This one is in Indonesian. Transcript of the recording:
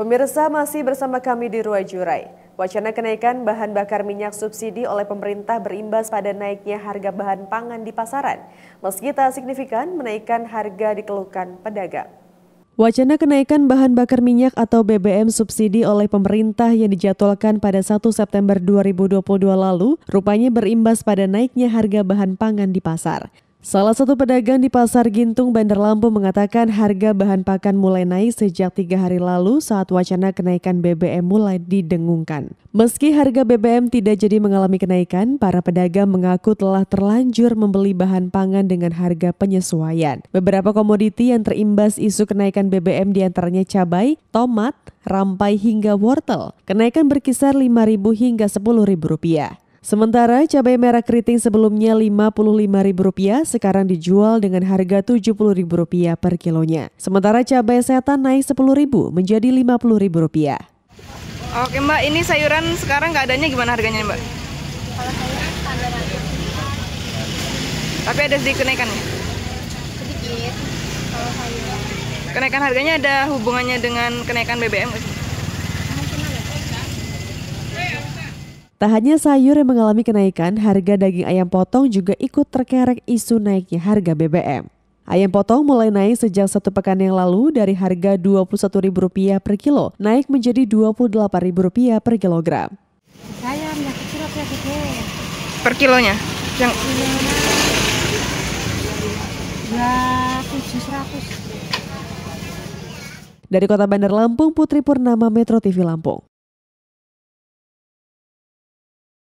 Pemirsa masih bersama kami di Ruai Jurai. Wacana kenaikan bahan bakar minyak subsidi oleh pemerintah berimbas pada naiknya harga bahan pangan di pasaran. Meski tak signifikan, menaikkan harga dikeluhkan pedagang. Wacana kenaikan bahan bakar minyak atau BBM subsidi oleh pemerintah yang dijadwalkan pada 1 September 2022 lalu rupanya berimbas pada naiknya harga bahan pangan di pasar. Salah satu pedagang di Pasar Gintung, Bandar Lampung mengatakan harga bahan pakan mulai naik sejak tiga hari lalu saat wacana kenaikan BBM mulai didengungkan. Meski harga BBM tidak jadi mengalami kenaikan, para pedagang mengaku telah terlanjur membeli bahan pangan dengan harga penyesuaian. Beberapa komoditi yang terimbas isu kenaikan BBM diantaranya cabai, tomat, rampai hingga wortel. Kenaikan berkisar Rp5.000 hingga Rp10.000. Sementara cabai merah keriting sebelumnya Rp55.000 sekarang dijual dengan harga Rp70.000 per kilonya. Sementara cabai setan naik Rp10.000 menjadi Rp50.000. Oke Mbak, ini sayuran sekarang keadaannya gimana harganya Mbak? Tapi ada sedikit kenaikan ya? Sedikit. Kenaikan harganya ada hubungannya dengan kenaikan BBM Tak hanya sayur yang mengalami kenaikan, harga daging ayam potong juga ikut terkerek isu naiknya harga BBM. Ayam potong mulai naik sejak satu pekan yang lalu dari harga Rp21.000 per kilo, naik menjadi Rp28.000 per kilogram. Ayam yang kecil apa gede? Per kilonya? Yang... Ya, 700. Dari kota Bandar Lampung, Putri Purnama Metro TV Lampung.